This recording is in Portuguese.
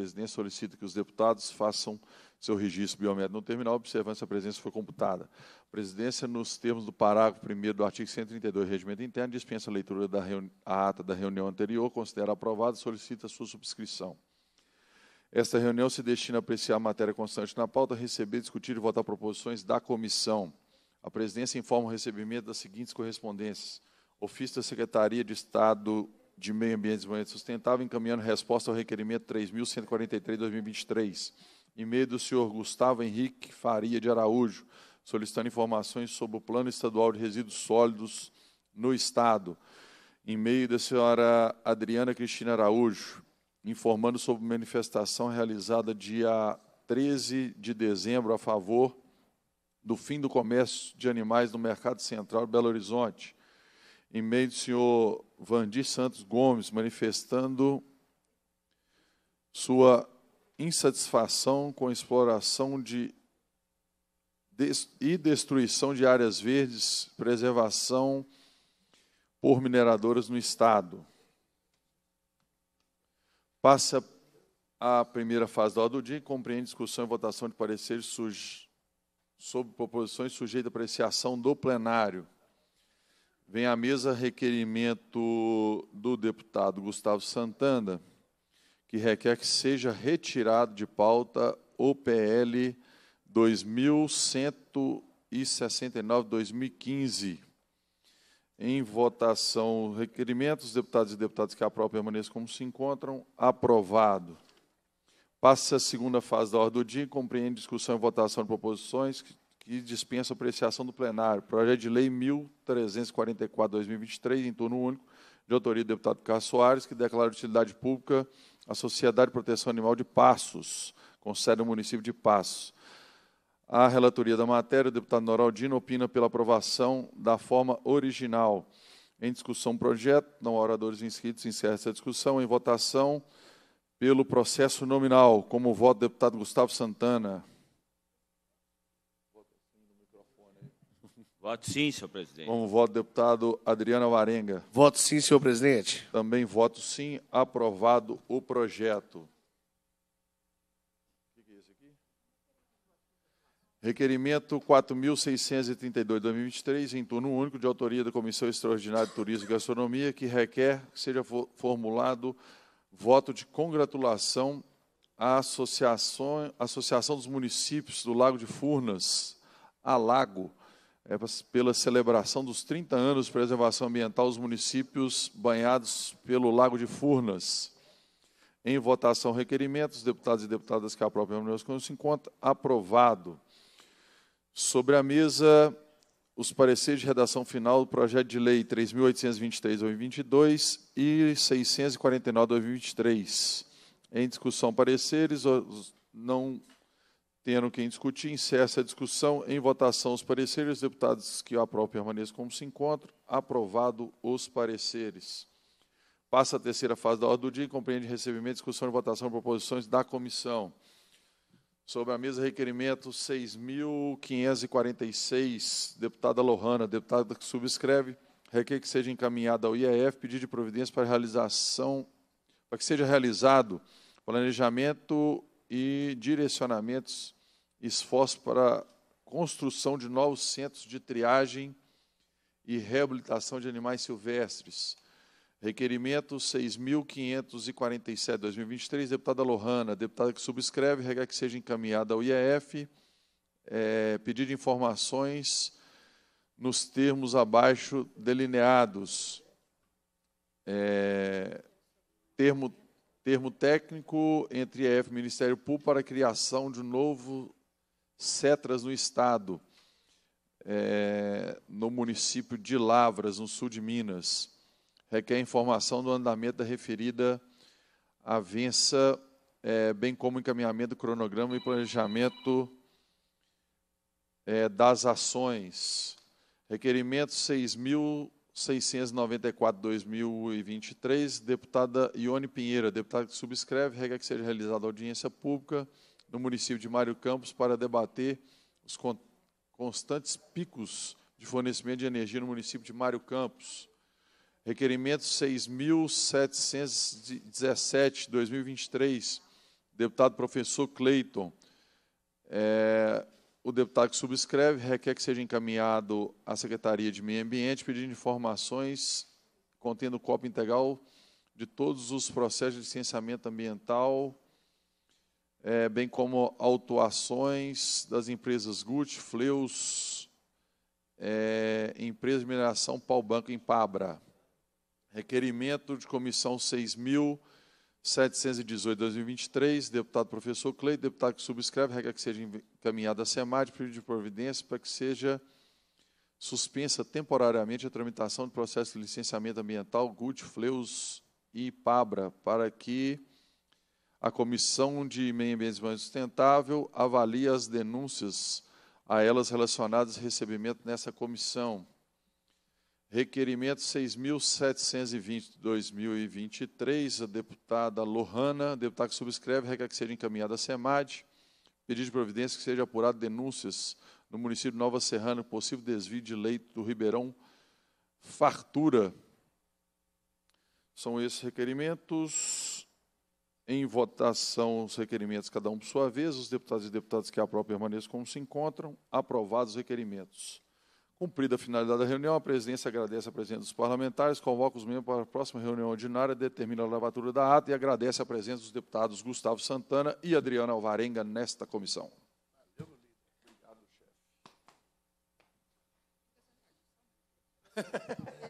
presidência solicita que os deputados façam seu registro biométrico no terminal, observando se a presença foi computada. A presidência, nos termos do parágrafo 1 do artigo 132 do Regimento Interno, dispensa a leitura da ata da reunião anterior, considera aprovada e solicita sua subscrição. Esta reunião se destina a apreciar a matéria constante na pauta, receber, discutir e votar proposições da comissão. A presidência informa o recebimento das seguintes correspondências. Ofício da Secretaria de Estado de Meio Ambiente e Desenvolvimento Sustentável, encaminhando resposta ao requerimento 3.143-2023. em meio do senhor Gustavo Henrique Faria de Araújo, solicitando informações sobre o Plano Estadual de Resíduos Sólidos no Estado. em meio da senhora Adriana Cristina Araújo, informando sobre manifestação realizada dia 13 de dezembro a favor do fim do comércio de animais no Mercado Central de Belo Horizonte em meio do senhor Vandir Santos Gomes, manifestando sua insatisfação com a exploração de e destruição de áreas verdes, preservação por mineradoras no Estado. Passa a primeira fase da ordem do dia e compreende discussão e votação de pareceres sobre proposições sujeitas à apreciação do plenário. Vem à mesa requerimento do deputado Gustavo Santana, que requer que seja retirado de pauta o PL 2169-2015. Em votação, Requerimentos deputados e deputadas que aprovam permaneçam como se encontram. Aprovado. Passa a segunda fase da ordem do dia, compreende discussão e votação de proposições que e dispensa apreciação do plenário. Projeto de Lei 1344-2023, em turno único, de autoria do deputado Carlos Soares, que declara de utilidade pública a Sociedade de Proteção Animal de Passos, com sede no município de Passos. A relatoria da matéria, o deputado Noraldino, opina pela aprovação da forma original. Em discussão, projeto. Não há oradores inscritos. Encerra essa discussão. Em votação, pelo processo nominal, como voto do deputado Gustavo Santana. Voto sim, senhor presidente. Com o voto deputado Adriana Varenga. Voto sim, senhor presidente. Também voto sim, aprovado o projeto. É Requerimento 4.632-2023, em turno único, de autoria da Comissão Extraordinária de Turismo e Gastronomia, que requer que seja formulado voto de congratulação à Associação, Associação dos Municípios do Lago de Furnas, a Lago, é, pela celebração dos 30 anos de preservação ambiental dos municípios banhados pelo Lago de Furnas. Em votação, requerimento, os deputados e deputadas que aprovam a reunião se encontra aprovado. Sobre a mesa, os pareceres de redação final do projeto de lei 3.823-2022 e 649-2023. Em discussão, pareceres, não Tendo quem discutir, encerra a discussão. Em votação, os pareceres. Os deputados que aprovam permaneçam como se encontram. Aprovado os pareceres. Passa a terceira fase da ordem do dia e compreende recebimento, discussão e votação de proposições da comissão. Sobre a mesa, requerimento 6.546, deputada Lohana, deputada que subscreve, requer que seja encaminhada ao IEF pedido de providência para realização, para que seja realizado planejamento e direcionamentos, esforços para construção de novos centros de triagem e reabilitação de animais silvestres. Requerimento 6.547-2023, deputada Lohana, deputada que subscreve, requer que seja encaminhada ao IEF, é, pedir informações nos termos abaixo delineados. É, termo Termo técnico entre EF e Ministério Público para a criação de um novo CETRAS no Estado, é, no município de Lavras, no sul de Minas. Requer informação do andamento da referida avença, é, bem como encaminhamento do cronograma e planejamento é, das ações. Requerimento 6.000. 694-2023, deputada Ione Pinheira, deputada que subscreve, regra que seja realizada audiência pública no município de Mário Campos para debater os constantes picos de fornecimento de energia no município de Mário Campos. Requerimento 6.717, 2023, deputado professor Cleiton. É, o deputado que subscreve requer que seja encaminhado à Secretaria de Meio Ambiente pedindo informações contendo o copo integral de todos os processos de licenciamento ambiental, é, bem como autuações das empresas Gucci, Fleus, é, empresa de mineração Pau Banco em Pabra. Requerimento de comissão 6000 718, 2023, deputado professor Cleide, deputado que subscreve, regra que seja encaminhada à SEMAD, período de providência, para que seja suspensa temporariamente a tramitação do processo de licenciamento ambiental GUT, Fleus e Pabra, para que a Comissão de Meio Ambiente e Sustentável avalie as denúncias a elas relacionadas recebimento nessa comissão. Requerimento 6.720 2023, a deputada Lohana, deputada que subscreve, requer que seja encaminhada à SEMAD, pedido de providência que seja apurado denúncias no município de Nova Serrana, possível desvio de leito do Ribeirão Fartura. São esses requerimentos. Em votação, os requerimentos, cada um por sua vez. Os deputados e deputadas que aprovam permaneçam como se encontram. Aprovados os requerimentos. Cumprida a finalidade da reunião, a presidência agradece a presença dos parlamentares, convoca os membros para a próxima reunião ordinária, determina a lavatura da ata e agradece a presença dos deputados Gustavo Santana e Adriana Alvarenga nesta comissão. Obrigado, chefe.